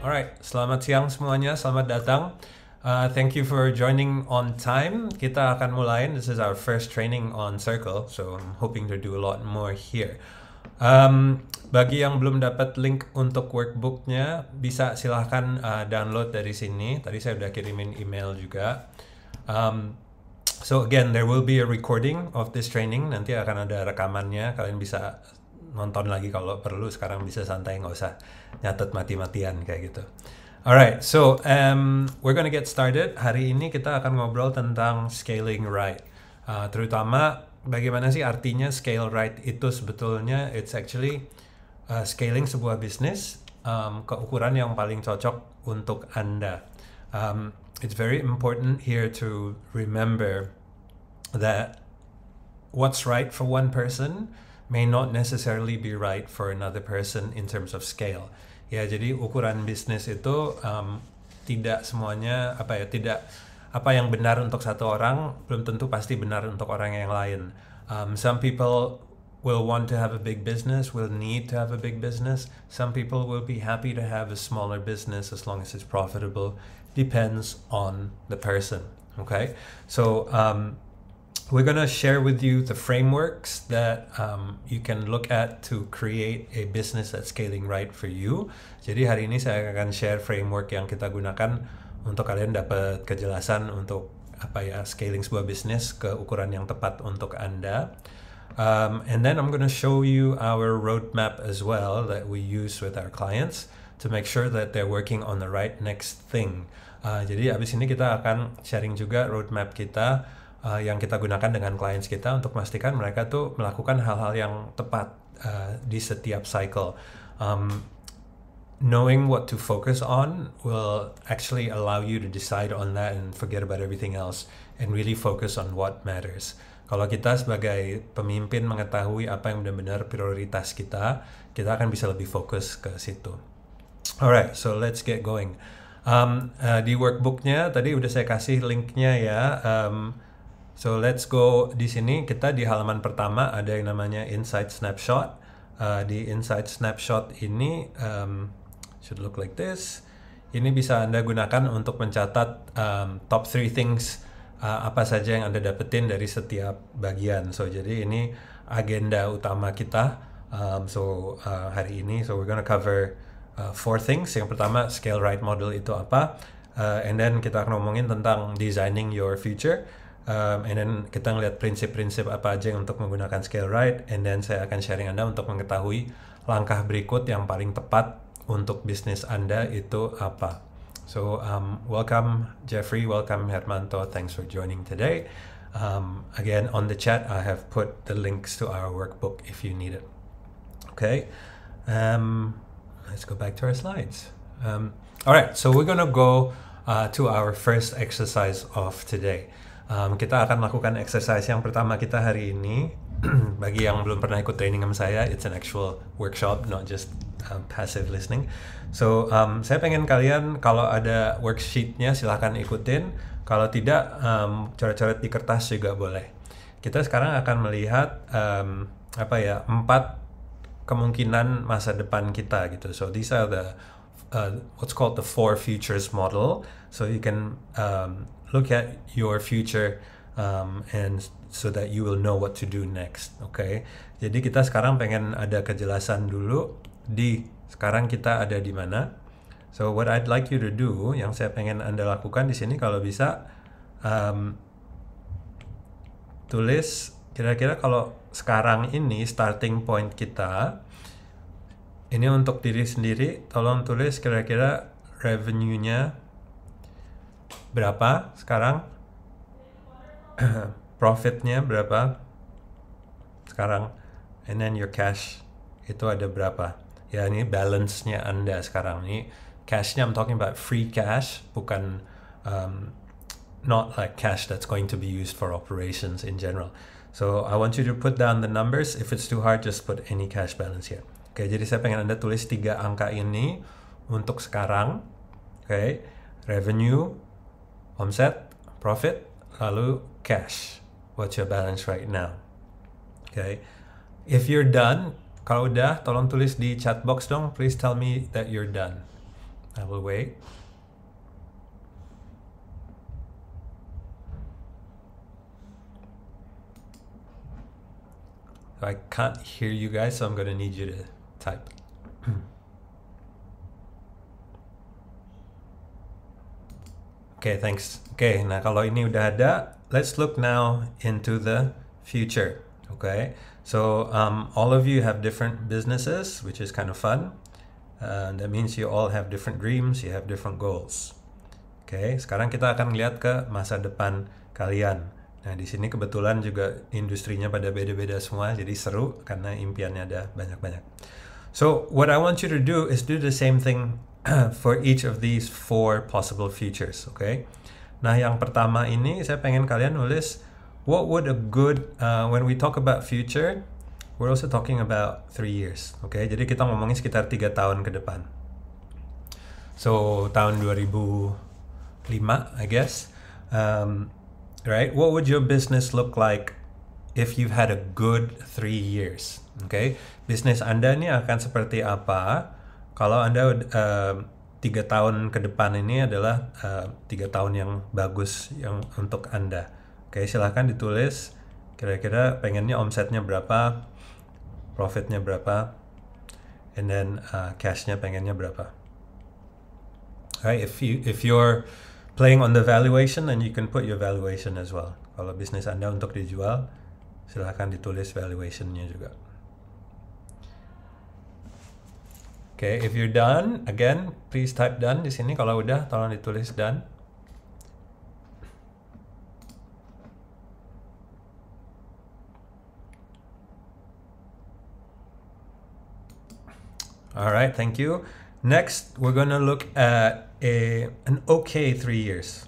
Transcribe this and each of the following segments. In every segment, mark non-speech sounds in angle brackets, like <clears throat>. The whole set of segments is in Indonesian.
Alright, selamat siang semuanya, selamat datang. Uh, thank you for joining on time. Kita akan mulai. This is our first training on Circle, so I'm hoping to do a lot more here. Um, bagi yang belum dapat link untuk workbooknya, bisa silahkan uh, download dari sini. Tadi saya udah kirimin email juga. Um, so again, there will be a recording of this training. Nanti akan ada rekamannya. Kalian bisa nonton lagi kalau perlu sekarang bisa santai nggak usah nyatet mati-matian kayak gitu. Alright, so um, we're gonna get started. Hari ini kita akan ngobrol tentang scaling right, uh, terutama bagaimana sih artinya scale right itu sebetulnya it's actually uh, scaling sebuah bisnis um, ke ukuran yang paling cocok untuk anda. Um, it's very important here to remember that what's right for one person may not necessarily be right for another person in terms of scale. Ya, jadi ukuran bisnis itu um, tidak semuanya apa ya, tidak apa yang benar untuk satu orang belum tentu pasti benar untuk orang yang lain. Um, some people will want to have a big business, will need to have a big business. Some people will be happy to have a smaller business as long as it's profitable. Depends on the person. Okay, so um, we're going to share with you the frameworks that um, you can look at to create a business that's scaling right for you. Jadi hari ini saya akan share framework yang kita gunakan untuk kalian dapat kejelasan untuk apa ya scaling sebuah bisnis ke ukuran yang tepat untuk Anda. Um, and then I'm going to show you our roadmap as well that we use with our clients to make sure that they're working on the right next thing. Uh, jadi abis ini kita akan sharing juga roadmap kita uh, yang kita gunakan dengan clients kita untuk memastikan mereka tuh melakukan hal-hal yang tepat uh, di setiap cycle. Um, knowing what to focus on will actually allow you to decide on that and forget about everything else and really focus on what matters. Kalau kita sebagai pemimpin mengetahui apa yang benar-benar prioritas kita, kita akan bisa lebih fokus ke situ. Alright, so let's get going. Um, uh, di workbooknya tadi udah saya kasih linknya ya. Um, So let's go di sini kita di halaman pertama ada yang namanya inside Snapshot. Uh, di inside Snapshot ini um, should look like this. Ini bisa anda gunakan untuk mencatat um, top three things uh, apa saja yang anda dapetin dari setiap bagian. So jadi ini agenda utama kita. Um, so uh, hari ini so we're gonna cover uh, four things. Yang pertama scale right model itu apa, uh, and then kita akan ngomongin tentang designing your future um, and then kita ngeliat prinsip-prinsip apa aja untuk menggunakan scale right and then saya akan sharing Anda untuk mengetahui langkah berikut yang paling tepat untuk bisnis Anda itu apa. So, um, welcome Jeffrey, welcome Hermanto, thanks for joining today. Um, again, on the chat, I have put the links to our workbook if you need it. Okay, um, let's go back to our slides. Um, all right, so we're gonna go uh, to our first exercise of today um, kita akan melakukan exercise yang pertama kita hari ini. <clears throat> Bagi yang belum pernah ikut training sama saya, it's an actual workshop, not just um, passive listening. So, um, saya pengen kalian kalau ada worksheetnya silahkan ikutin. Kalau tidak, um, coret-coret di kertas juga boleh. Kita sekarang akan melihat um, apa ya empat kemungkinan masa depan kita gitu. So these are the uh, what's called the four futures model. So you can um, look at your future um, and so that you will know what to do next. Oke, okay? jadi kita sekarang pengen ada kejelasan dulu di sekarang kita ada di mana. So what I'd like you to do, yang saya pengen anda lakukan di sini kalau bisa um, tulis kira-kira kalau sekarang ini starting point kita ini untuk diri sendiri, tolong tulis kira-kira revenue-nya berapa sekarang <clears throat> profitnya berapa sekarang and then your cash itu ada berapa ya ini balance-nya anda sekarang ini cashnya I'm talking about free cash bukan um, not like cash that's going to be used for operations in general so I want you to put down the numbers if it's too hard just put any cash balance here oke okay, jadi saya pengen anda tulis tiga angka ini untuk sekarang oke okay? revenue omset, profit, lalu cash. What's your balance right now? Okay. If you're done, kalau udah, tolong tulis di chat box dong. Please tell me that you're done. I will wait. I can't hear you guys, so I'm going to need you to type. <clears throat> okay, thanks. okay, nah kalau ini udah ada, let's look now into the future. Okay, so um, all of you have different businesses, which is kind of fun. Uh, that means you all have different dreams, you have different goals. okay, sekarang kita akan lihat ke masa depan kalian. Nah, di sini kebetulan juga industrinya pada beda-beda semua, jadi seru karena impiannya ada banyak-banyak. So, what I want you to do is do the same thing <clears throat> for each of these four possible futures, oke? Okay? Nah, yang pertama ini saya pengen kalian nulis what would a good uh, when we talk about future, we're also talking about three years, oke? Okay? Jadi kita ngomongin sekitar tiga tahun ke depan. So tahun 2005, I guess, um, right? What would your business look like if you've had a good three years, oke? Okay? Bisnis anda ini akan seperti apa? kalau Anda tiga tahun ke depan ini adalah tiga tahun yang bagus yang untuk Anda. Oke, silahkan ditulis kira-kira pengennya omsetnya berapa, profitnya berapa, and then uh, cashnya pengennya berapa. Alright, if you if you're playing on the valuation, then you can put your valuation as well. Kalau bisnis Anda untuk dijual, silahkan ditulis valuationnya juga. Oke, okay, if you're done, again, please type done di sini. Kalau udah, tolong ditulis done. Alright, thank you. Next, we're gonna look at a, an okay three years.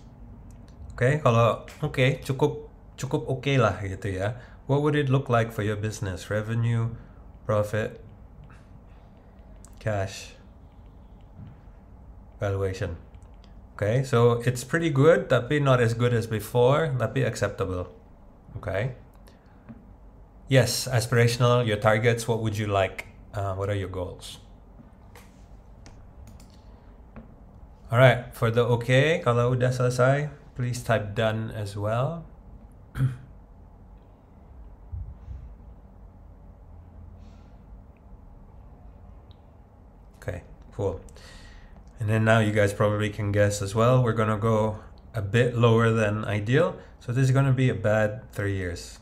Oke, okay, kalau oke okay, cukup cukup oke okay lah gitu ya. What would it look like for your business? Revenue, profit, cash valuation. Okay, so it's pretty good, That be not as good as before, That be acceptable. Okay. Yes, aspirational, your targets, what would you like? Uh, what are your goals? All right, for the okay, kalau udah selesai, please type done as well. <clears throat> Cool. And then now you guys probably can guess as well. We're gonna go a bit lower than ideal. So this is gonna be a bad three years.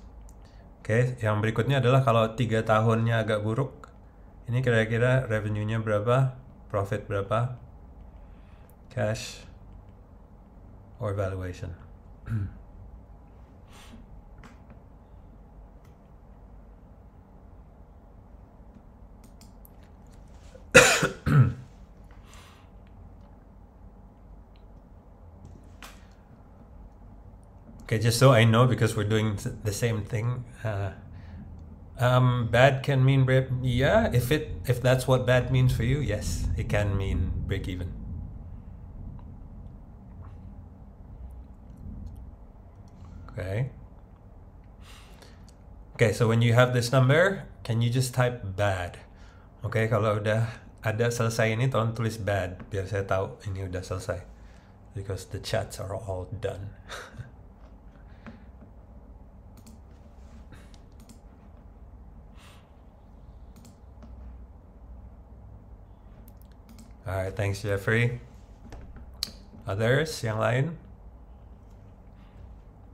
Oke, okay, yang berikutnya adalah kalau tiga tahunnya agak buruk, ini kira-kira revenue-nya berapa, profit berapa, cash or valuation. <clears throat> <coughs> Okay, just so I know, because we're doing the same thing. Uh, um, bad can mean break. Yeah, if it if that's what bad means for you, yes, it can mean break even. Okay. Okay, so when you have this number, can you just type bad? Okay, kalau udah ada selesai ini, tolong tulis bad biar saya tahu ini udah selesai. Because the chats are all done. <laughs> All right, thanks, Jeffrey. Others yang lain?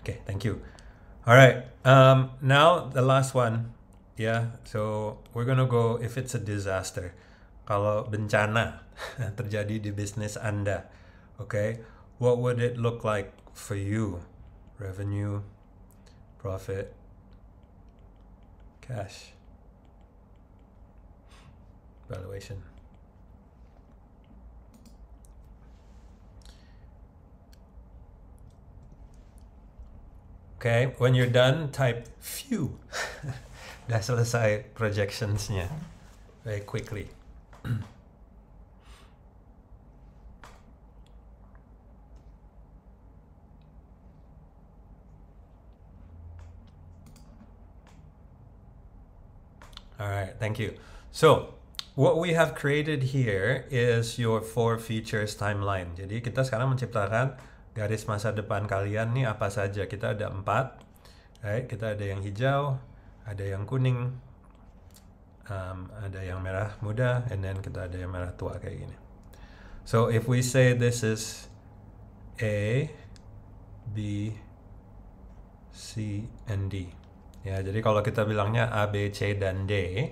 Okay, thank you. All right, um, now the last one. Yeah, so we're gonna go if it's a disaster. Kalau bencana <laughs> terjadi di bisnis Anda, okay, what would it look like for you? Revenue, profit, cash, valuation. okay, when you're done, type few. Udah <laughs> selesai projectionsnya. Very quickly. <clears throat> Alright, thank you. So, what we have created here is your four features timeline. Jadi kita sekarang menciptakan garis masa depan kalian nih apa saja. Kita ada empat, right? Kita ada yang hijau, ada yang kuning, um, ada yang merah muda, and then kita ada yang merah tua kayak gini. So if we say this is A, B, C, and D. Ya, jadi kalau kita bilangnya A, B, C, dan D,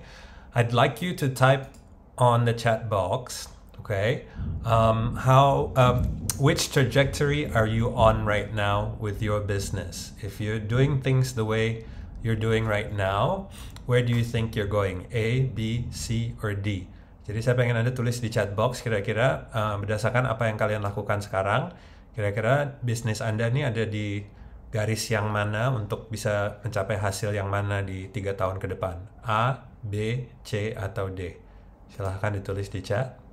I'd like you to type on the chat box Okay. Um, how? Um, which trajectory are you on right now with your business? If you're doing things the way you're doing right now, where do you think you're going? A, B, C, or D? Jadi saya pengen Anda tulis di chat box kira-kira uh, berdasarkan apa yang kalian lakukan sekarang, kira-kira bisnis Anda ini ada di garis yang mana untuk bisa mencapai hasil yang mana di tiga tahun ke depan? A, B, C, atau D? Silahkan ditulis di chat.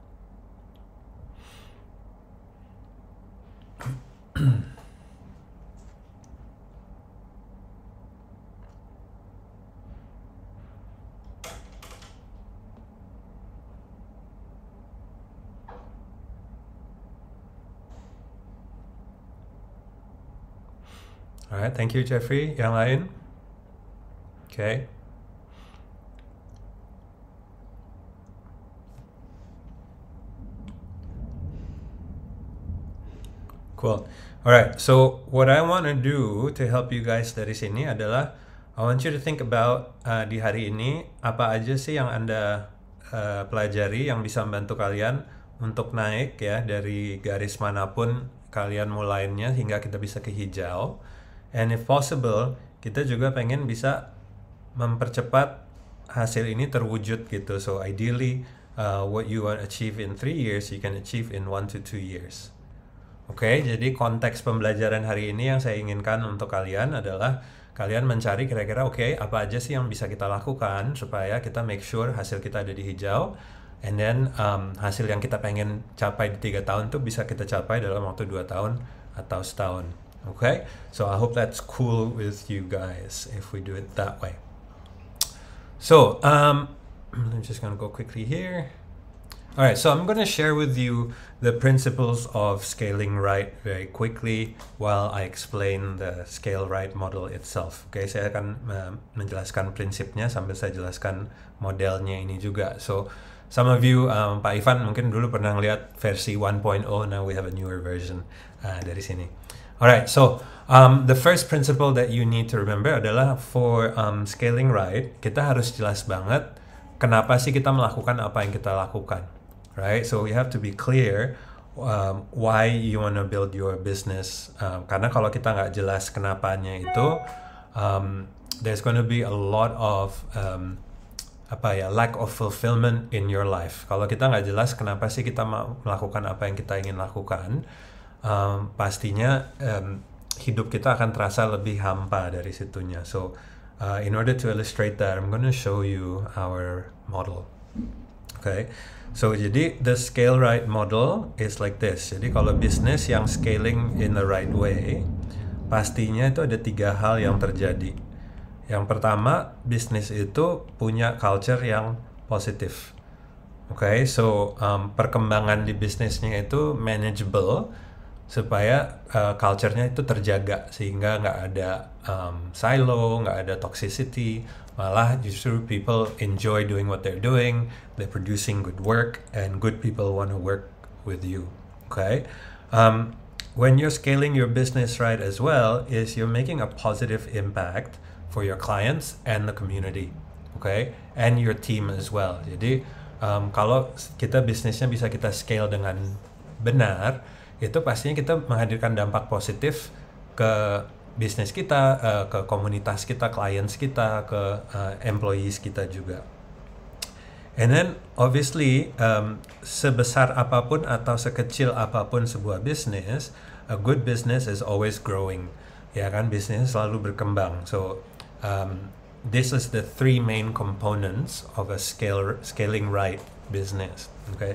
Alright, thank you Jeffrey. Yang lain? Okay. Cool. Alright, so what I want to do to help you guys dari sini adalah I want you to think about uh, di hari ini apa aja sih yang Anda uh, pelajari yang bisa membantu kalian untuk naik ya dari garis manapun kalian mulainya hingga kita bisa ke hijau. And if possible, kita juga pengen bisa mempercepat hasil ini terwujud gitu. So ideally, uh, what you want achieve in three years, you can achieve in one to two years. Oke, jadi konteks pembelajaran hari ini yang saya inginkan untuk kalian adalah kalian mencari kira-kira oke okay, apa aja sih yang bisa kita lakukan supaya kita make sure hasil kita ada di hijau and then um, hasil yang kita pengen capai di tiga tahun tuh bisa kita capai dalam waktu dua tahun atau setahun. Oke, okay? so I hope that's cool with you guys if we do it that way. So um, I'm <clears throat> just gonna go quickly here. All right, so I'm going to share with you the principles of scaling right very quickly while I explain the scale right model itself. Oke, okay, saya akan eh, menjelaskan prinsipnya sambil saya jelaskan modelnya ini juga. So, some of you, um, Pak Ivan mungkin dulu pernah lihat versi 1.0, now we have a newer version uh, dari sini. Alright, so um, the first principle that you need to remember adalah for um, scaling right, kita harus jelas banget kenapa sih kita melakukan apa yang kita lakukan right? So we have to be clear um, why you wanna build your business. Um, karena kalau kita nggak jelas kenapanya itu, um, there's gonna be a lot of um, apa ya lack of fulfillment in your life. Kalau kita nggak jelas kenapa sih kita melakukan apa yang kita ingin lakukan, um, pastinya um, hidup kita akan terasa lebih hampa dari situnya. So, uh, in order to illustrate that, I'm going to show you our model. Okay? So jadi the scale right model is like this. Jadi kalau bisnis yang scaling in the right way, pastinya itu ada tiga hal yang terjadi. Yang pertama, bisnis itu punya culture yang positif. Oke, okay, so um, perkembangan di bisnisnya itu manageable supaya uh, culture-nya itu terjaga sehingga nggak ada um, silo, nggak ada toxicity, malah justru people enjoy doing what they're doing they're producing good work and good people want to work with you okay um, when you're scaling your business right as well is you're making a positive impact for your clients and the community okay and your team as well jadi um, kalau kita bisnisnya bisa kita scale dengan benar itu pastinya kita menghadirkan dampak positif ke bisnis kita, uh, ke komunitas kita, clients kita, ke uh, employees kita juga. And then obviously um, sebesar apapun atau sekecil apapun sebuah bisnis, a good business is always growing. Ya kan bisnis selalu berkembang. So um, this is the three main components of a scale scaling right business. Oke. Okay?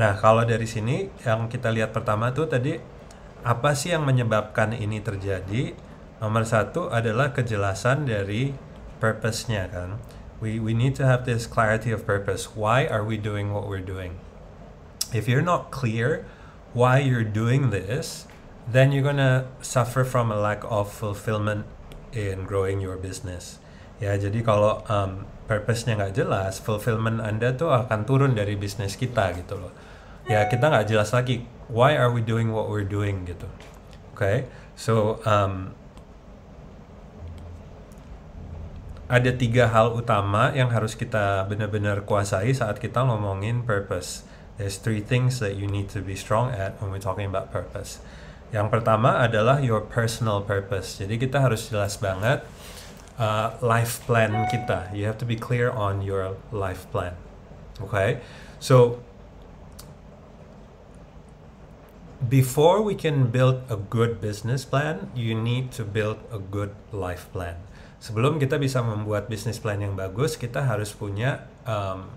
Nah, kalau dari sini yang kita lihat pertama tuh tadi apa sih yang menyebabkan ini terjadi? nomor satu adalah kejelasan dari purpose-nya kan we we need to have this clarity of purpose why are we doing what we're doing if you're not clear why you're doing this then you're gonna suffer from a lack of fulfillment in growing your business ya jadi kalau um, purpose-nya nggak jelas fulfillment anda tuh akan turun dari bisnis kita gitu loh ya kita nggak jelas lagi why are we doing what we're doing gitu okay so um, ada tiga hal utama yang harus kita benar-benar kuasai saat kita ngomongin purpose. There's three things that you need to be strong at when we're talking about purpose. Yang pertama adalah your personal purpose. Jadi kita harus jelas banget uh, life plan kita. You have to be clear on your life plan. Okay, so before we can build a good business plan, you need to build a good life plan sebelum kita bisa membuat bisnis plan yang bagus, kita harus punya um,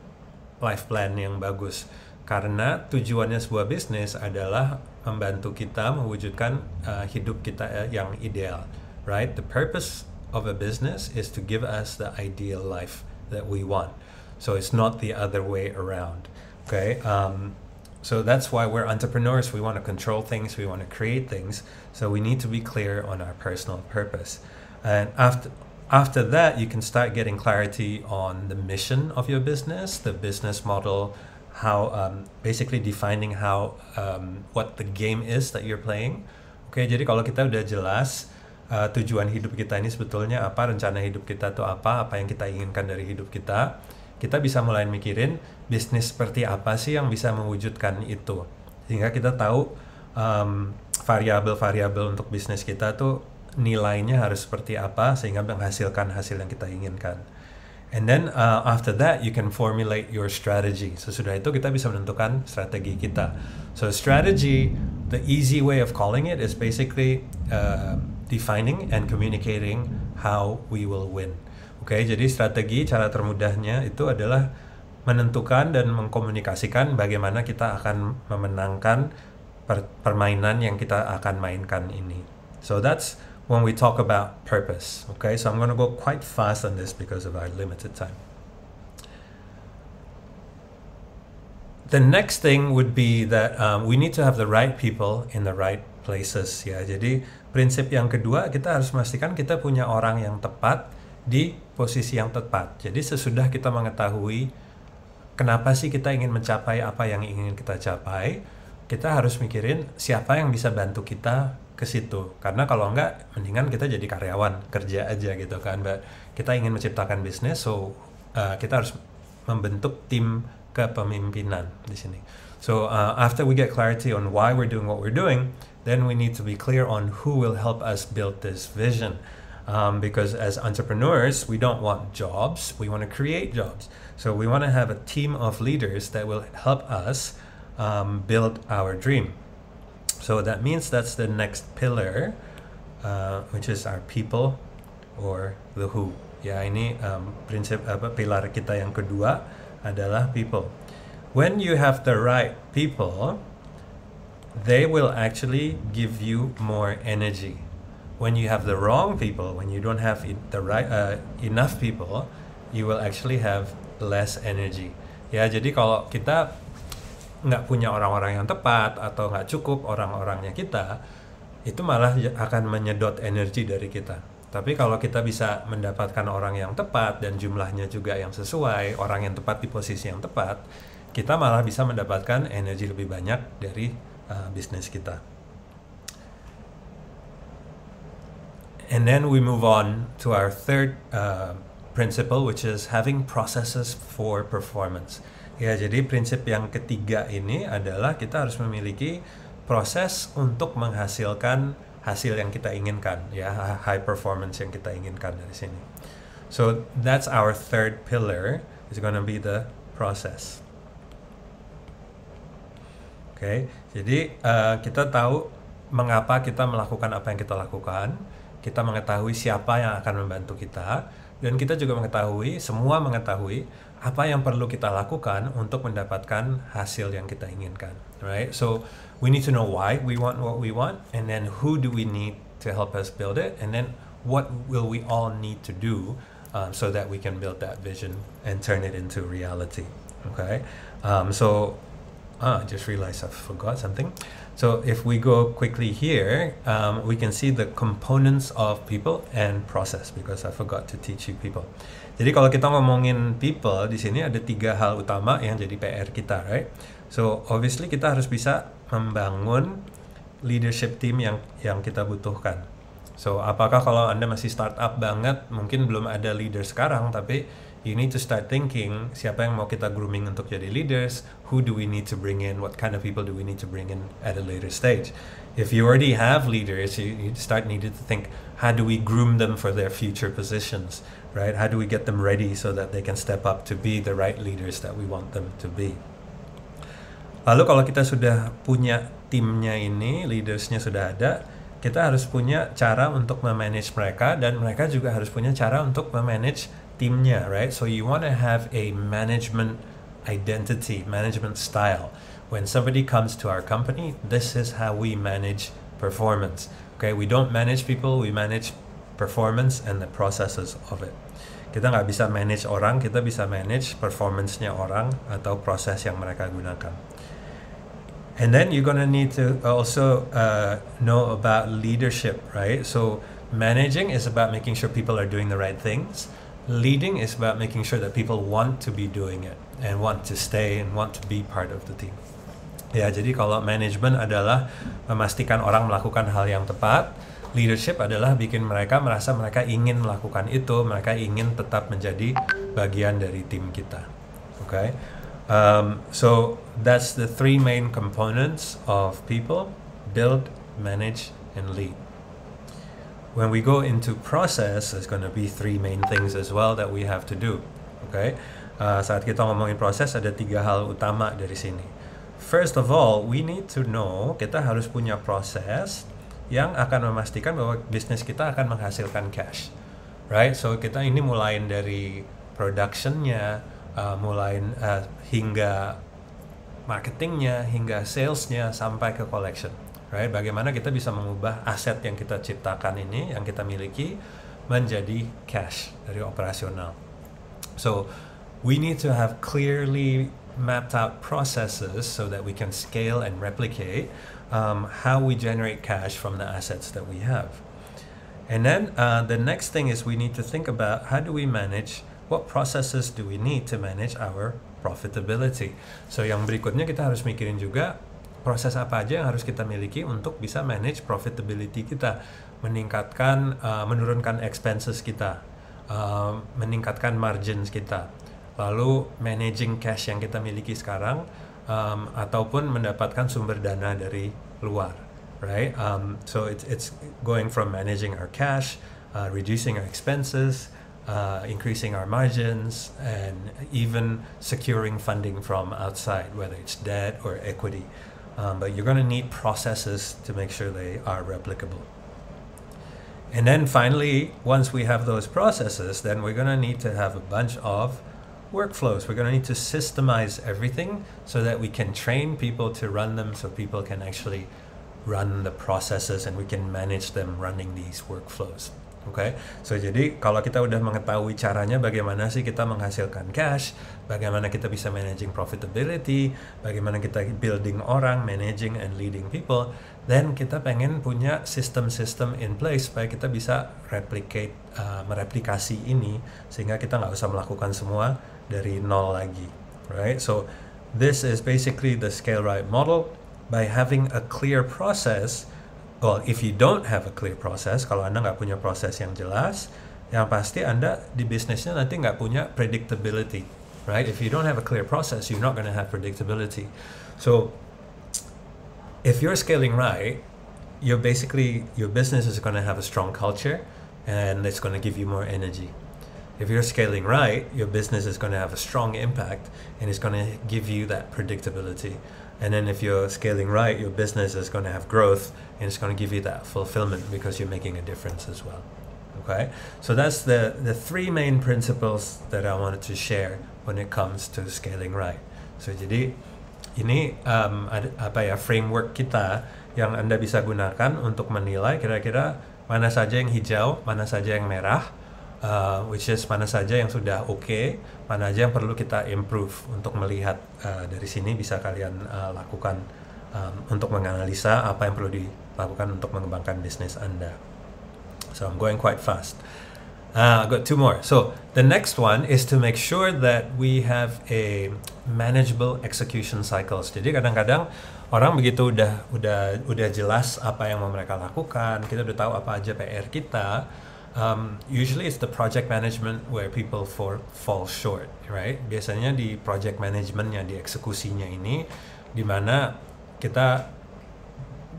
life plan yang bagus. Karena tujuannya sebuah bisnis adalah membantu kita mewujudkan uh, hidup kita eh, yang ideal, right? The purpose of a business is to give us the ideal life that we want. So it's not the other way around. Okay. Um, so that's why we're entrepreneurs. We want to control things. We want to create things. So we need to be clear on our personal purpose. And after After that, you can start getting clarity on the mission of your business, the business model, how um, basically defining how um, what the game is that you're playing. Oke, okay, jadi kalau kita udah jelas uh, tujuan hidup kita ini sebetulnya apa, rencana hidup kita tuh apa, apa yang kita inginkan dari hidup kita, kita bisa mulai mikirin bisnis seperti apa sih yang bisa mewujudkan itu, sehingga kita tahu um, variabel-variabel untuk bisnis kita tuh nilainya harus seperti apa sehingga menghasilkan hasil yang kita inginkan. And then uh, after that you can formulate your strategy. Sesudah itu kita bisa menentukan strategi kita. So strategy, the easy way of calling it is basically uh, defining and communicating how we will win. Oke, okay, jadi strategi cara termudahnya itu adalah menentukan dan mengkomunikasikan bagaimana kita akan memenangkan per permainan yang kita akan mainkan ini. So that's when we talk about purpose. Okay, so I'm going to go quite fast on this because of our limited time. The next thing would be that um, we need to have the right people in the right places ya. Jadi prinsip yang kedua kita harus memastikan kita punya orang yang tepat di posisi yang tepat. Jadi sesudah kita mengetahui kenapa sih kita ingin mencapai apa yang ingin kita capai, kita harus mikirin siapa yang bisa bantu kita ke situ karena kalau enggak mendingan kita jadi karyawan kerja aja gitu kan mbak kita ingin menciptakan bisnis so uh, kita harus membentuk tim kepemimpinan di sini so uh, after we get clarity on why we're doing what we're doing then we need to be clear on who will help us build this vision um, because as entrepreneurs we don't want jobs we want to create jobs so we want to have a team of leaders that will help us um, build our dream So that means that's the next pillar, uh, which is our people or the who. Ya ini um, prinsip apa pilar kita yang kedua adalah people. When you have the right people, they will actually give you more energy. When you have the wrong people, when you don't have the right uh, enough people, you will actually have less energy. Ya jadi kalau kita nggak punya orang-orang yang tepat atau nggak cukup orang-orangnya kita itu malah ya akan menyedot energi dari kita tapi kalau kita bisa mendapatkan orang yang tepat dan jumlahnya juga yang sesuai orang yang tepat di posisi yang tepat kita malah bisa mendapatkan energi lebih banyak dari uh, bisnis kita and then we move on to our third uh, principle which is having processes for performance Ya, jadi prinsip yang ketiga ini adalah kita harus memiliki proses untuk menghasilkan hasil yang kita inginkan, ya, high performance yang kita inginkan dari sini. So that's our third pillar is gonna be the process. Oke, okay, jadi uh, kita tahu mengapa kita melakukan apa yang kita lakukan, kita mengetahui siapa yang akan membantu kita, dan kita juga mengetahui, semua mengetahui apa yang perlu kita lakukan untuk mendapatkan hasil yang kita inginkan right so we need to know why we want what we want and then who do we need to help us build it and then what will we all need to do um, so that we can build that vision and turn it into reality okay um, so ah, I just realized I forgot something so if we go quickly here um, we can see the components of people and process because I forgot to teach you people Jadi kalau kita ngomongin people di sini ada tiga hal utama yang jadi PR kita, right? So obviously kita harus bisa membangun leadership team yang yang kita butuhkan. So apakah kalau anda masih startup banget, mungkin belum ada leader sekarang, tapi you need to start thinking siapa yang mau kita grooming untuk jadi leaders, who do we need to bring in, what kind of people do we need to bring in at a later stage. If you already have leaders, you, you start needed to think how do we groom them for their future positions right? How do we get them ready so that they can step up to be the right leaders that we want them to be? Lalu kalau kita sudah punya timnya ini, leadersnya sudah ada, kita harus punya cara untuk memanage mereka dan mereka juga harus punya cara untuk memanage timnya, right? So you want to have a management identity, management style. When somebody comes to our company, this is how we manage performance. Okay, we don't manage people, we manage performance and the processes of it. Kita nggak bisa manage orang, kita bisa manage performance-nya orang atau proses yang mereka gunakan. And then you're gonna need to uh, also uh, know about leadership, right? So managing is about making sure people are doing the right things. Leading is about making sure that people want to be doing it and want to stay and want to be part of the team. Ya, jadi kalau management adalah memastikan orang melakukan hal yang tepat, leadership adalah bikin mereka merasa mereka ingin melakukan itu, mereka ingin tetap menjadi bagian dari tim kita. Oke, okay? um, so that's the three main components of people: build, manage, and lead. When we go into process, there's going to be three main things as well that we have to do. okay? uh, saat kita ngomongin proses ada tiga hal utama dari sini. First of all, we need to know kita harus punya proses yang akan memastikan bahwa bisnis kita akan menghasilkan cash, right? So kita ini mulai dari productionnya, uh, mulai uh, hingga marketingnya, hingga salesnya sampai ke collection, right? Bagaimana kita bisa mengubah aset yang kita ciptakan ini, yang kita miliki menjadi cash dari operasional. So we need to have clearly mapped out processes so that we can scale and replicate um, how we generate cash from the assets that we have. And then uh, the next thing is we need to think about how do we manage, what processes do we need to manage our profitability. So yang berikutnya kita harus mikirin juga proses apa aja yang harus kita miliki untuk bisa manage profitability kita, meningkatkan, uh, menurunkan expenses kita, uh, meningkatkan margins kita, lalu managing cash yang kita miliki sekarang um, ataupun mendapatkan sumber dana dari luar, right? Um, so it's it's going from managing our cash, uh, reducing our expenses, uh, increasing our margins, and even securing funding from outside, whether it's debt or equity. Um, but you're going to need processes to make sure they are replicable. And then finally, once we have those processes, then we're going to need to have a bunch of workflows. We're going to need to systemize everything so that we can train people to run them so people can actually run the processes and we can manage them running these workflows. Oke, okay? so jadi kalau kita udah mengetahui caranya bagaimana sih kita menghasilkan cash, bagaimana kita bisa managing profitability, bagaimana kita building orang, managing and leading people, then kita pengen punya sistem system in place supaya kita bisa replicate, uh, mereplikasi ini sehingga kita nggak usah melakukan semua dari nol lagi, right? So this is basically the scale right model by having a clear process. Well, if you don't have a clear process, kalau anda nggak punya proses yang jelas, yang pasti anda di bisnisnya nanti nggak punya predictability, right? If you don't have a clear process, you're not going to have predictability. So if you're scaling right, you're basically your business is going to have a strong culture and it's going to give you more energy if you're scaling right, your business is going to have a strong impact and it's going to give you that predictability. And then if you're scaling right, your business is going to have growth and it's going to give you that fulfillment because you're making a difference as well. Okay? So that's the, the three main principles that I wanted to share when it comes to scaling right. So jadi ini um, apa ya framework kita yang Anda bisa gunakan untuk menilai kira-kira mana saja yang hijau, mana saja yang merah, uh, which is mana saja yang sudah oke, okay, mana aja yang perlu kita improve untuk melihat uh, dari sini bisa kalian uh, lakukan um, untuk menganalisa apa yang perlu dilakukan untuk mengembangkan bisnis Anda. So I'm going quite fast. Uh, I've got two more. So the next one is to make sure that we have a manageable execution cycles. Jadi kadang-kadang orang begitu udah udah udah jelas apa yang mau mereka lakukan, kita udah tahu apa aja PR kita, um, usually it's the project management where people for, fall short, right? Biasanya di project managementnya, di eksekusinya ini, di mana kita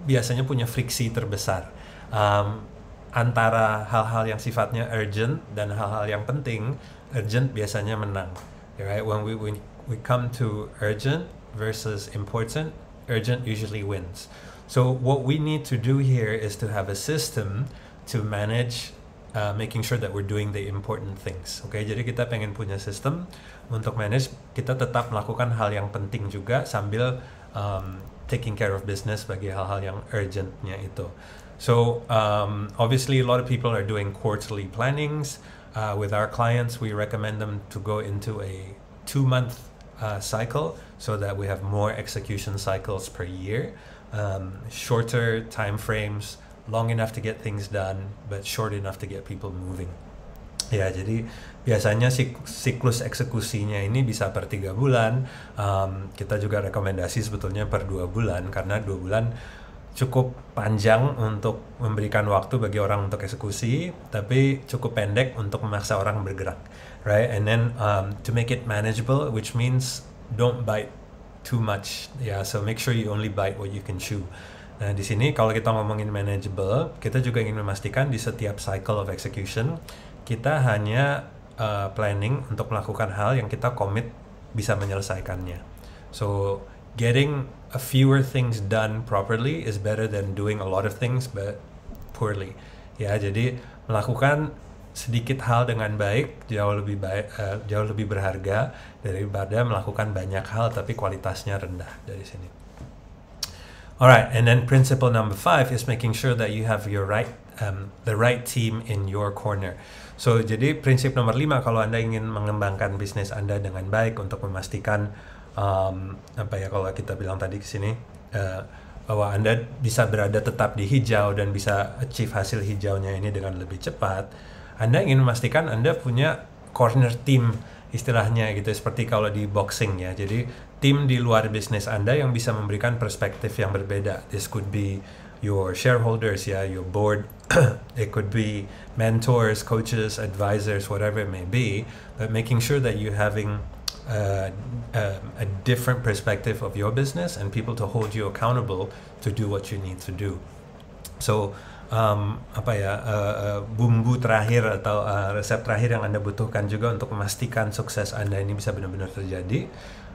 biasanya punya friksi terbesar um, antara hal-hal yang sifatnya urgent dan hal-hal yang penting. Urgent biasanya menang, right? When we we we come to urgent versus important, urgent usually wins. So what we need to do here is to have a system to manage uh, making sure that we're doing the important things. Oke, okay? jadi kita pengen punya sistem untuk manage kita tetap melakukan hal yang penting juga sambil um, taking care of business bagi hal-hal yang urgentnya itu. So um, obviously a lot of people are doing quarterly plannings. Uh, with our clients, we recommend them to go into a two-month uh, cycle so that we have more execution cycles per year, um, shorter time frames long enough to get things done but short enough to get people moving ya jadi biasanya siklus eksekusinya ini bisa per tiga bulan um, kita juga rekomendasi sebetulnya per dua bulan karena dua bulan cukup panjang untuk memberikan waktu bagi orang untuk eksekusi tapi cukup pendek untuk memaksa orang bergerak right and then um, to make it manageable which means don't bite too much yeah so make sure you only bite what you can chew Nah, di sini kalau kita ngomongin manageable, kita juga ingin memastikan di setiap cycle of execution kita hanya uh, planning untuk melakukan hal yang kita commit bisa menyelesaikannya. So, getting a fewer things done properly is better than doing a lot of things but poorly. Ya, jadi melakukan sedikit hal dengan baik jauh lebih baik uh, jauh lebih berharga daripada melakukan banyak hal tapi kualitasnya rendah dari sini. All right, and then principle number five is making sure that you have your right um, the right team in your corner. So jadi prinsip nomor lima kalau anda ingin mengembangkan bisnis anda dengan baik untuk memastikan um, apa ya kalau kita bilang tadi ke sini uh, bahwa anda bisa berada tetap di hijau dan bisa achieve hasil hijaunya ini dengan lebih cepat. Anda ingin memastikan anda punya corner team istilahnya gitu seperti kalau di boxing ya jadi tim di luar bisnis Anda yang bisa memberikan perspektif yang berbeda. This could be your shareholders, ya, yeah, your board. <clears throat> it could be mentors, coaches, advisors, whatever it may be. But making sure that you having a, uh, a, um, a different perspective of your business and people to hold you accountable to do what you need to do. So um, apa ya uh, uh bumbu terakhir atau uh, resep terakhir yang anda butuhkan juga untuk memastikan sukses anda ini bisa benar-benar terjadi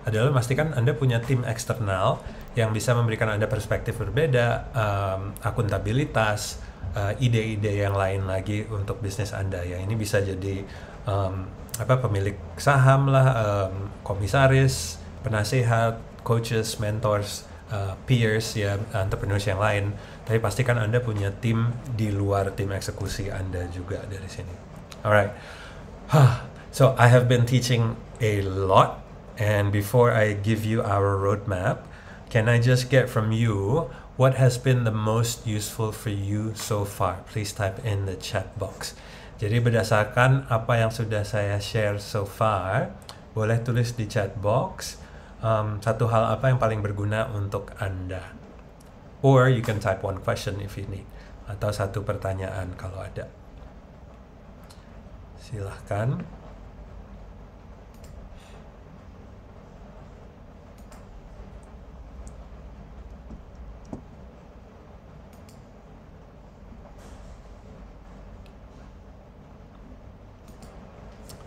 adalah memastikan Anda punya tim eksternal yang bisa memberikan Anda perspektif berbeda, um, akuntabilitas, eh, ide-ide uh, yang lain lagi untuk bisnis Anda. Ya, ini bisa jadi um, apa pemilik saham lah, um, komisaris, penasehat, coaches, mentors, uh, peers ya, entrepreneurs yang lain. Tapi pastikan Anda punya tim di luar tim eksekusi Anda juga dari sini. Alright. Huh. So I have been teaching a lot And before I give you our roadmap, can I just get from you what has been the most useful for you so far? Please type in the chat box. Jadi berdasarkan apa yang sudah saya share so far, boleh tulis di chat box um, satu hal apa yang paling berguna untuk Anda. Or you can type one question if you need. Atau satu pertanyaan kalau ada. Silahkan.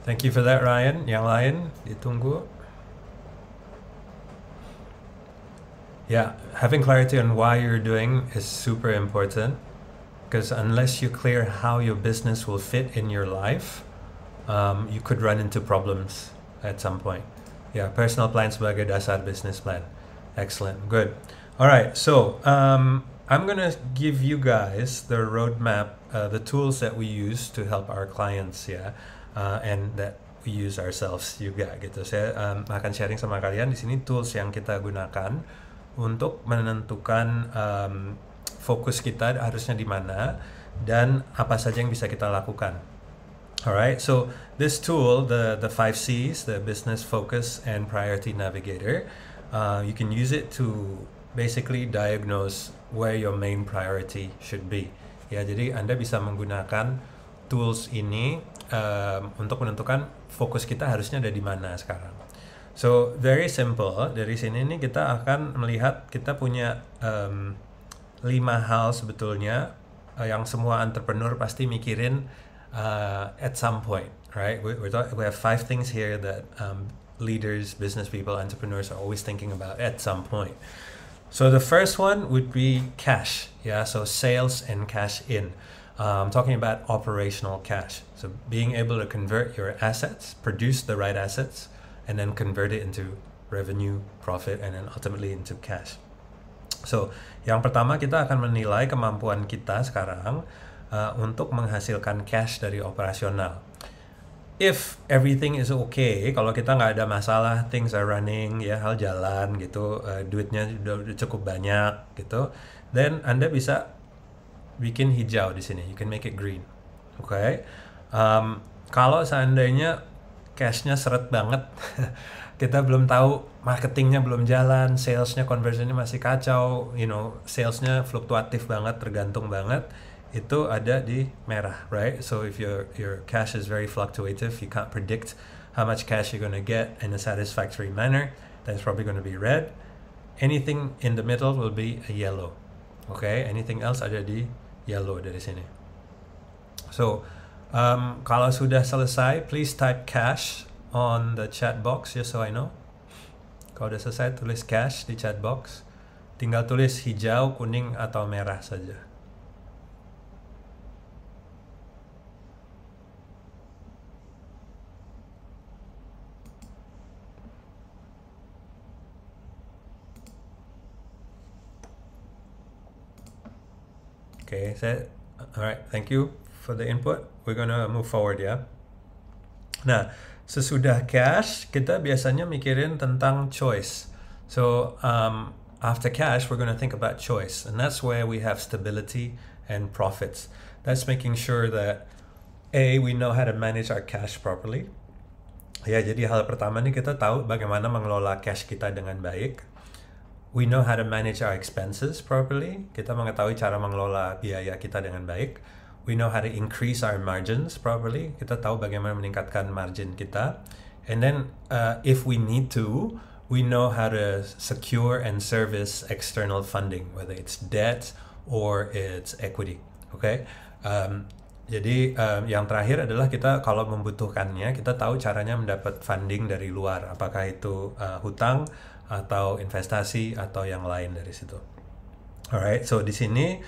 Thank you for that, Ryan. Yang lain ditunggu. Yeah, having clarity on why you're doing is super important because unless you are clear how your business will fit in your life, um, you could run into problems at some point. Yeah, personal plans sebagai dasar business plan. Excellent, good. All right, so um, I'm gonna give you guys the roadmap, uh, the tools that we use to help our clients. Yeah. uh, and that we use ourselves juga gitu. Saya um, akan sharing sama kalian di sini tools yang kita gunakan untuk menentukan um, fokus kita harusnya di mana dan apa saja yang bisa kita lakukan. Alright, so this tool, the the five C's, the business focus and priority navigator, uh, you can use it to basically diagnose where your main priority should be. Ya, jadi Anda bisa menggunakan tools ini um, untuk menentukan fokus kita harusnya ada di mana sekarang. So very simple dari sini ini kita akan melihat kita punya um, lima hal sebetulnya uh, yang semua entrepreneur pasti mikirin uh, at some point, right? We we we have five things here that um, leaders, business people, entrepreneurs are always thinking about at some point. So the first one would be cash, yeah. So sales and cash in. I'm um, talking about operational cash. So being able to convert your assets, produce the right assets, and then convert it into revenue, profit, and then ultimately into cash. So yang pertama kita akan menilai kemampuan kita sekarang uh, untuk menghasilkan cash dari operasional. If everything is okay, kalau kita nggak ada masalah, things are running, ya hal jalan gitu, uh, duitnya udah cukup banyak gitu, then anda bisa bikin hijau di sini. You can make it green. Oke. Okay? Um, kalau seandainya cashnya seret banget, <laughs> kita belum tahu marketingnya belum jalan, salesnya conversionnya masih kacau, you know, salesnya fluktuatif banget, tergantung banget, itu ada di merah, right? So if your your cash is very fluctuative, you can't predict how much cash you're gonna get in a satisfactory manner, that's probably gonna be red. Anything in the middle will be a yellow. Okay, anything else ada di yellow dari sini. So, um, kalau sudah selesai, please type cash on the chat box just so I know. Kalau sudah selesai, tulis cash di chat box. Tinggal tulis hijau, kuning, atau merah saja. Okay, saya, alright, thank you for the input. We're gonna move forward ya. Nah, sesudah cash, kita biasanya mikirin tentang choice. So, um, after cash, we're gonna think about choice. And that's where we have stability and profits. That's making sure that A, we know how to manage our cash properly. Ya, jadi hal pertama nih kita tahu bagaimana mengelola cash kita dengan baik we know how to manage our expenses properly. Kita mengetahui cara mengelola biaya kita dengan baik. We know how to increase our margins properly. Kita tahu bagaimana meningkatkan margin kita. And then uh, if we need to, we know how to secure and service external funding, whether it's debt or it's equity. Okay? Um, jadi um, yang terakhir adalah kita kalau membutuhkannya kita tahu caranya mendapat funding dari luar apakah itu uh, hutang atau investasi atau yang lain dari situ. Alright, so di sini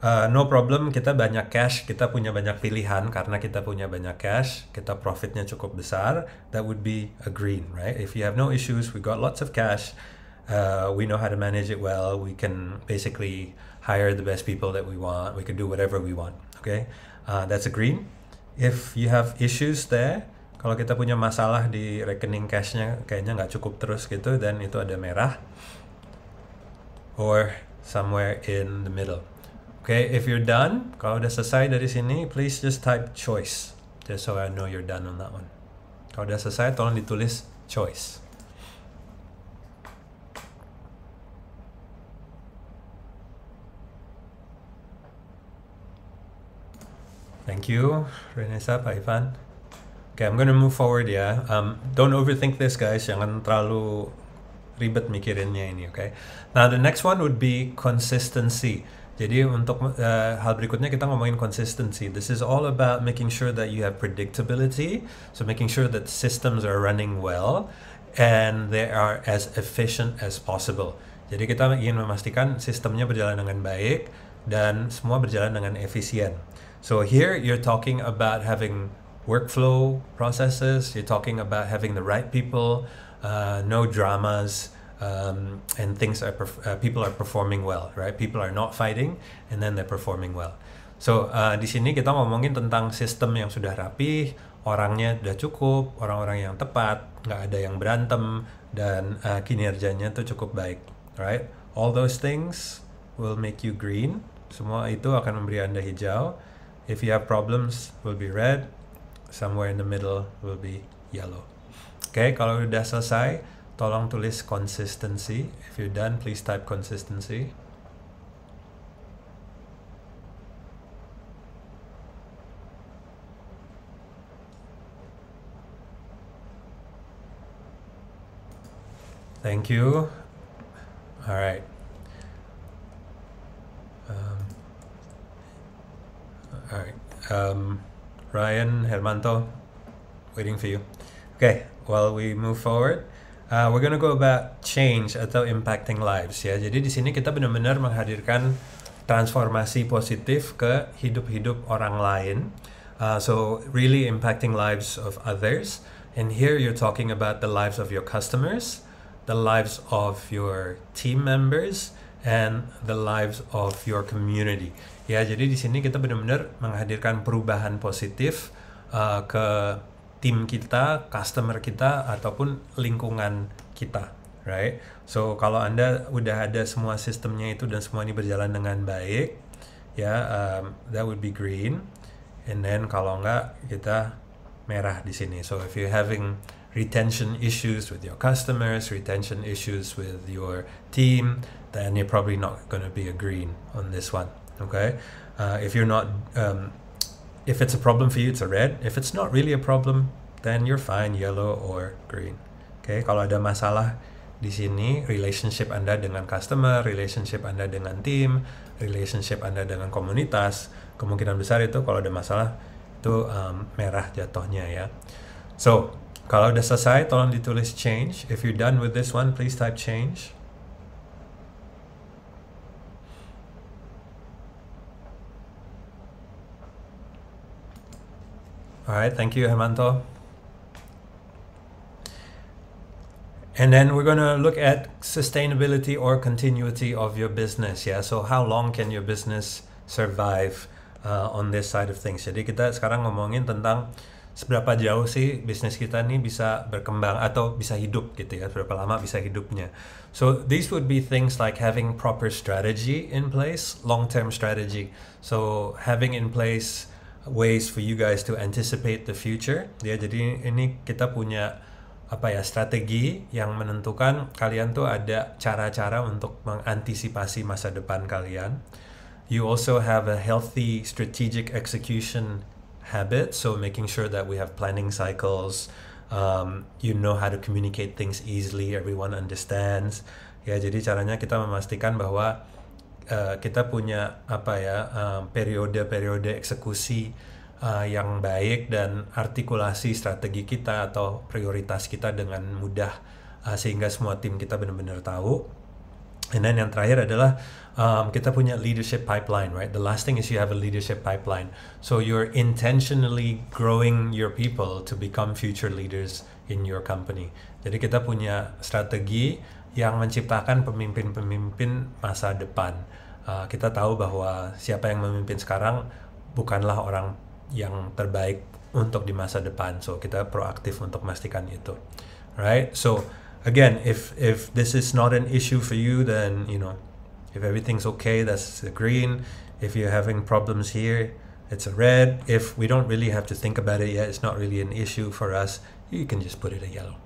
uh, no problem kita banyak cash, kita punya banyak pilihan karena kita punya banyak cash, kita profitnya cukup besar. That would be a green, right? If you have no issues, we got lots of cash. Uh, we know how to manage it well. We can basically hire the best people that we want. We can do whatever we want. Okay, uh, that's a green. If you have issues there, kalau kita punya masalah di rekening cashnya kayaknya nggak cukup terus gitu dan itu ada merah or somewhere in the middle okay if you're done kalau udah selesai dari sini please just type choice just so I know you're done on that one kalau udah selesai tolong ditulis choice Thank you, Renesa, Pak Ivan. Okay, I'm gonna move forward ya. Um, don't overthink this guys. Jangan terlalu ribet mikirinnya ini, oke? Okay? Nah, the next one would be consistency. Jadi untuk uh, hal berikutnya kita ngomongin consistency. This is all about making sure that you have predictability, so making sure that systems are running well and they are as efficient as possible. Jadi kita ingin memastikan sistemnya berjalan dengan baik dan semua berjalan dengan efisien. So here you're talking about having workflow processes. You're talking about having the right people, uh, no dramas, um, and things are uh, people are performing well, right? People are not fighting, and then they're performing well. So uh, di sini kita ngomongin tentang sistem yang sudah rapi, orangnya sudah cukup, orang-orang yang tepat, nggak ada yang berantem, dan uh, kinerjanya tuh cukup baik, right? All those things will make you green. Semua itu akan memberi anda hijau. If you have problems, will be red. somewhere in the middle will be yellow. Okay, kalau udah selesai, tolong tulis consistency. If you're done, please type consistency. Thank you. All right. Um, all right. Um, Ryan, Hermanto, waiting for you. Okay, while we move forward, uh, we're gonna go about change atau impacting lives ya. Jadi di sini kita benar-benar menghadirkan transformasi positif ke hidup-hidup orang lain. Uh, so really impacting lives of others. And here you're talking about the lives of your customers, the lives of your team members, and the lives of your community. Ya, jadi di sini kita benar-benar menghadirkan perubahan positif uh, ke tim kita, customer kita ataupun lingkungan kita, right? So kalau Anda udah ada semua sistemnya itu dan semua ini berjalan dengan baik, ya um, that would be green. And then kalau enggak kita merah di sini. So if you having retention issues with your customers, retention issues with your team, then you're probably not going to be a green on this one. Okay, uh, if you're not, um, if it's a problem for you, it's a red. If it's not really a problem, then you're fine, yellow or green. Okay, kalau ada masalah di sini relationship Anda dengan customer, relationship Anda dengan team, relationship Anda dengan komunitas, kemungkinan besar itu kalau ada masalah itu um, merah jatuhnya ya. So, kalau udah selesai, tolong ditulis change. If you're done with this one, please type change. Alright, thank you, Hemanto. And then we're going to look at sustainability or continuity of your business. Yeah, so how long can your business survive uh, on this side of things? Jadi kita sekarang ngomongin tentang seberapa jauh sih bisnis kita ini bisa berkembang atau bisa hidup gitu ya berapa lama bisa hidupnya so these would be things like having proper strategy in place long term strategy so having in place ways for you guys to anticipate the future ya jadi ini kita punya apa ya strategi yang menentukan kalian tuh ada cara-cara untuk mengantisipasi masa depan kalian you also have a healthy strategic execution habit. So making sure that we have planning cycles, um, you know how to communicate things easily, everyone understands. Ya, jadi caranya kita memastikan bahwa uh, kita punya apa ya eh, periode-periode um, eksekusi uh, yang baik dan artikulasi strategi kita atau prioritas kita dengan mudah uh, sehingga semua tim kita benar-benar tahu. Dan yang terakhir adalah um, kita punya leadership pipeline, right? The last thing is you have a leadership pipeline. So you're intentionally growing your people to become future leaders in your company. Jadi kita punya strategi yang menciptakan pemimpin-pemimpin masa depan. Uh, kita tahu bahwa siapa yang memimpin sekarang bukanlah orang yang terbaik untuk di masa depan. So kita proaktif untuk memastikan itu. Right? So again, if if this is not an issue for you then, you know, If everything's okay, that's a green. If you're having problems here, it's a red. If we don't really have to think about it yet, it's not really an issue for us, you can just put it a yellow.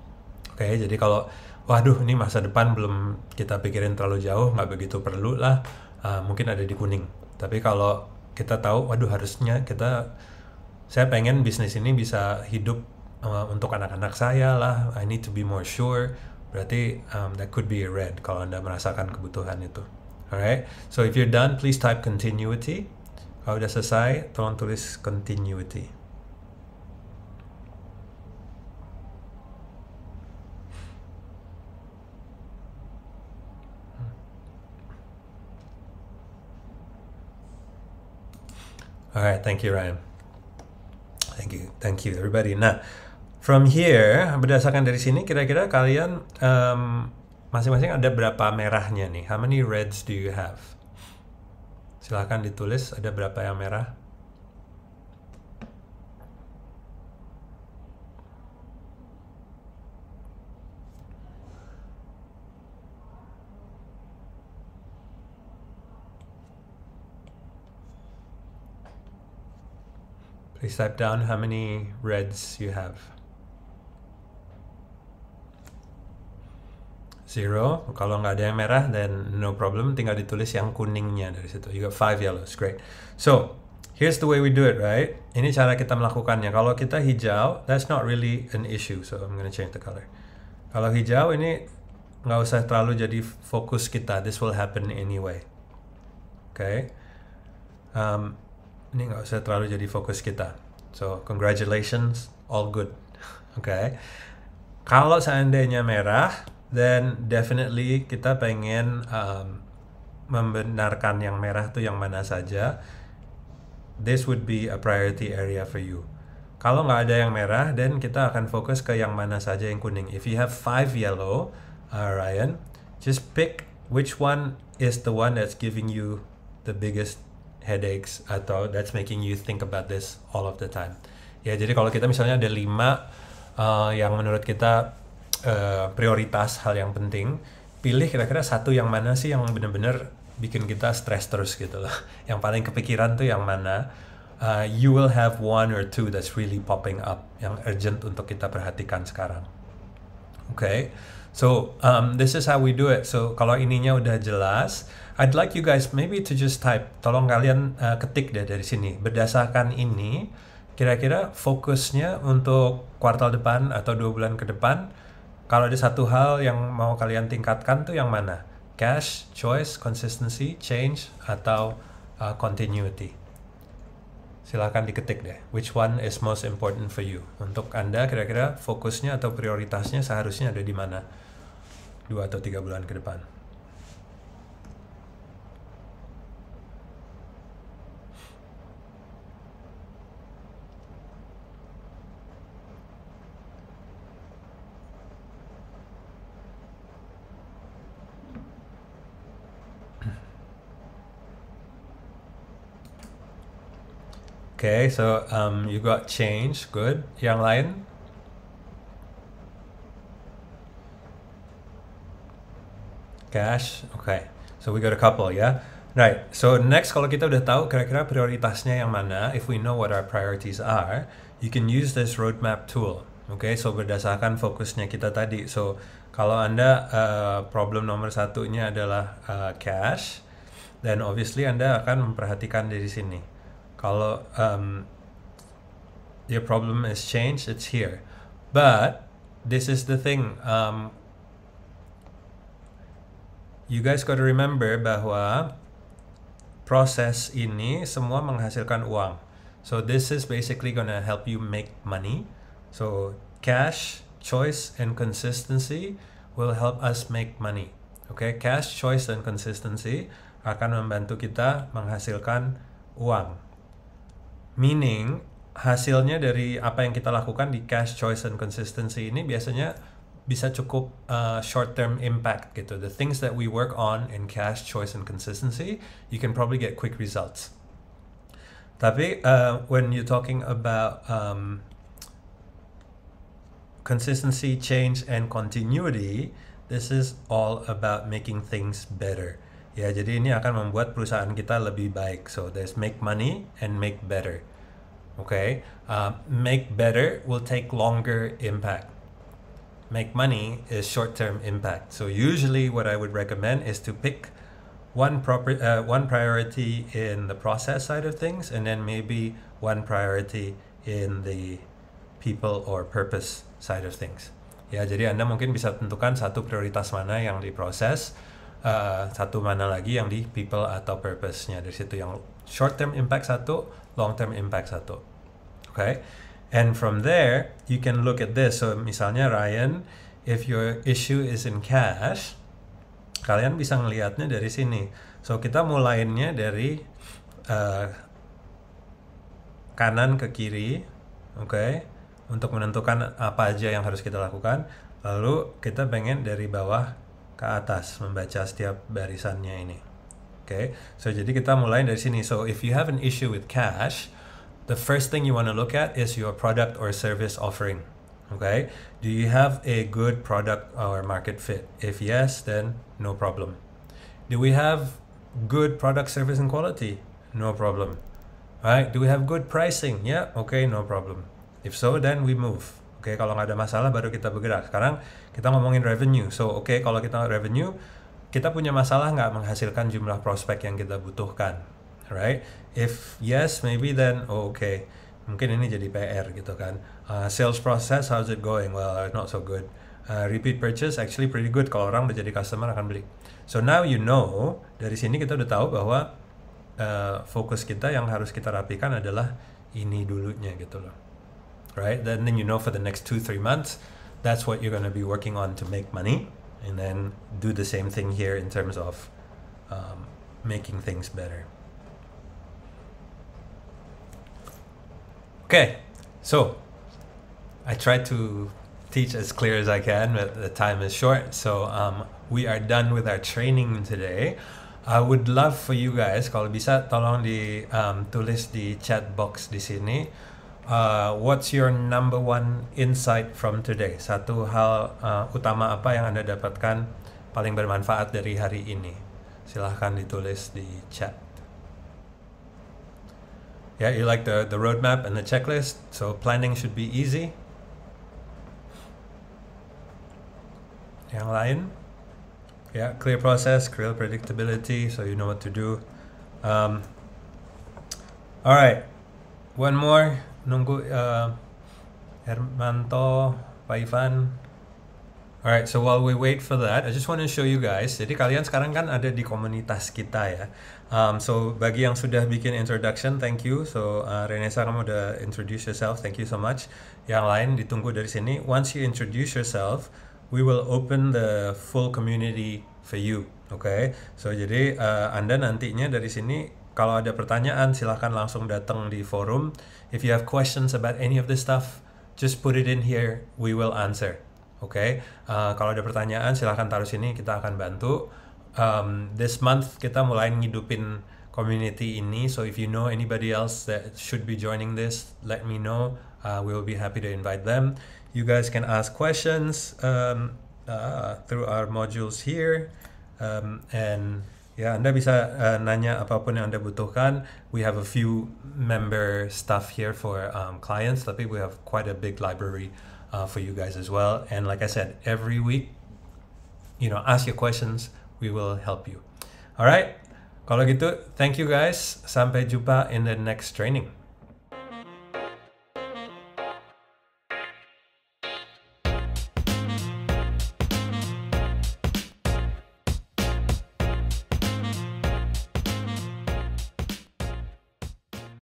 Oke, okay, jadi kalau waduh ini masa depan belum kita pikirin terlalu jauh, nggak begitu perlu lah, uh, mungkin ada di kuning. Tapi kalau kita tahu, waduh harusnya kita, saya pengen bisnis ini bisa hidup uh, untuk anak-anak saya lah, I need to be more sure, berarti um, that could be a red kalau Anda merasakan kebutuhan itu. all right so if you're done please type continuity kau udah Turn to this continuity All right, thank you, Ryan. Thank you, thank you, everybody. Nah, from here berdasarkan dari sini, kira-kira kalian um, masing-masing ada berapa merahnya nih. How many reds do you have? Silahkan ditulis ada berapa yang merah. Please type down how many reds you have. zero. Kalau nggak ada yang merah, then no problem. Tinggal ditulis yang kuningnya dari situ. You got five yellows. Great. So, here's the way we do it, right? Ini cara kita melakukannya. Kalau kita hijau, that's not really an issue. So, I'm gonna change the color. Kalau hijau, ini nggak usah terlalu jadi fokus kita. This will happen anyway. Oke. Okay? Um, ini nggak usah terlalu jadi fokus kita. So, congratulations. All good. Oke. <laughs> Okay? Kalau seandainya merah, Then definitely kita pengen um, membenarkan yang merah tuh yang mana saja. This would be a priority area for you. Kalau nggak ada yang merah, then kita akan fokus ke yang mana saja yang kuning. If you have five yellow, uh, Ryan, just pick which one is the one that's giving you the biggest headaches atau that's making you think about this all of the time. Ya, jadi kalau kita misalnya ada lima uh, yang menurut kita Eh, prioritas hal yang penting pilih kira-kira satu yang mana sih yang benar-benar bikin kita stres terus gitu loh <laughs> yang paling kepikiran tuh yang mana uh, you will have one or two that's really popping up yang urgent untuk kita perhatikan sekarang oke okay? so um, this is how we do it so kalau ininya udah jelas I'd like you guys maybe to just type tolong kalian uh, ketik deh dari sini berdasarkan ini kira-kira fokusnya untuk kuartal depan atau dua bulan ke depan kalau ada satu hal yang mau kalian tingkatkan tuh yang mana? Cash, choice, consistency, change, atau uh, continuity? Silahkan diketik deh, which one is most important for you? Untuk Anda kira-kira fokusnya atau prioritasnya seharusnya ada di mana? Dua atau tiga bulan ke depan. Okay, so um, you got change, good. Yang lain? Cash, okay. So we got a couple, yeah? Right, so next kalau kita udah tahu kira-kira prioritasnya yang mana, if we know what our priorities are, you can use this roadmap tool. Okay, so berdasarkan fokusnya kita tadi. So kalau Anda uh, problem nomor satunya adalah uh, cash, then obviously Anda akan memperhatikan dari sini kalau um, your problem is change, it's here. But this is the thing. Um, you guys got to remember bahwa proses ini semua menghasilkan uang. So this is basically gonna help you make money. So cash, choice, and consistency will help us make money. Okay, cash, choice, and consistency akan membantu kita menghasilkan uang. Meaning hasilnya dari apa yang kita lakukan di cash choice and consistency ini biasanya bisa cukup uh, short term impact gitu. The things that we work on in cash choice and consistency, you can probably get quick results. Tapi uh, when you're talking about um, consistency, change, and continuity, this is all about making things better. Ya, jadi ini akan membuat perusahaan kita lebih baik. So there's make money and make better. Okay, uh, make better will take longer impact. Make money is short-term impact. So usually, what I would recommend is to pick one proper uh, one priority in the process side of things, and then maybe one priority in the people or purpose side of things. Ya, jadi Anda mungkin bisa tentukan satu prioritas mana yang diproses uh, satu mana lagi yang di people atau purpose-nya dari situ yang short term impact satu, long term impact satu. Oke. Okay? And from there, you can look at this. So misalnya Ryan, if your issue is in cash, kalian bisa ngelihatnya dari sini. So kita mulainya dari uh, kanan ke kiri, oke, okay? untuk menentukan apa aja yang harus kita lakukan. Lalu kita pengen dari bawah ke atas membaca setiap barisannya ini. Okay, so jadi kita mulai dari sini. So if you have an issue with cash, the first thing you want to look at is your product or service offering. Okay, do you have a good product or market fit? If yes, then no problem. Do we have good product, service, and quality? No problem. All right, do we have good pricing? Yeah, okay, no problem. If so, then we move. Oke, okay, kalau nggak ada masalah baru kita bergerak. Sekarang kita ngomongin revenue. So, oke, okay, kalau kita revenue, kita punya masalah nggak menghasilkan jumlah prospek yang kita butuhkan, right? If yes, maybe then oh, oke, okay. mungkin ini jadi PR gitu kan. Uh, sales process, how's it going? Well, not so good. Uh, repeat purchase actually pretty good. Kalau orang udah jadi customer akan beli. So now you know dari sini kita udah tahu bahwa uh, fokus kita yang harus kita rapikan adalah ini dulunya gitu loh. right? Then, then you know for the next two, three months, that's what you're going to be working on to make money. And then do the same thing here in terms of um, making things better. Okay, so I try to teach as clear as I can, but the time is short. So um, we are done with our training today. I would love for you guys kalau bisa tolong di um, tulis di chat box di sini uh, what's your number one insight from today? Satu hal uh, utama apa yang Anda dapatkan paling bermanfaat dari hari ini? Silahkan ditulis di chat. Yeah, you like the, the roadmap and the checklist, so planning should be easy. Yang lain? Yeah, clear process, clear predictability, so you know what to do. Um, all right, one more. nunggu uh, Hermanto, Pak Ivan. Alright, so while we wait for that, I just want to show you guys. Jadi kalian sekarang kan ada di komunitas kita ya. Um, so bagi yang sudah bikin introduction, thank you. So uh, Renesa kamu udah introduce yourself, thank you so much. Yang lain ditunggu dari sini. Once you introduce yourself, we will open the full community for you. Oke, okay? so jadi uh, Anda nantinya dari sini kalau ada pertanyaan, silahkan langsung datang di forum. If you have questions about any of this stuff, just put it in here. We will answer. Oke, okay? uh, kalau ada pertanyaan, silahkan taruh sini. Kita akan bantu. Um, this month kita mulai ngidupin community ini. So if you know anybody else that should be joining this, let me know. Uh, eh, we will be happy to invite them. You guys can ask questions um, uh, through our modules here, um, and Ya, Anda bisa uh, nanya apapun yang Anda butuhkan. We have a few member staff here for um, clients, tapi we have quite a big library uh, for you guys as well. And like I said, every week, you know, ask your questions. We will help you. Alright, kalau gitu, thank you guys. Sampai jumpa in the next training.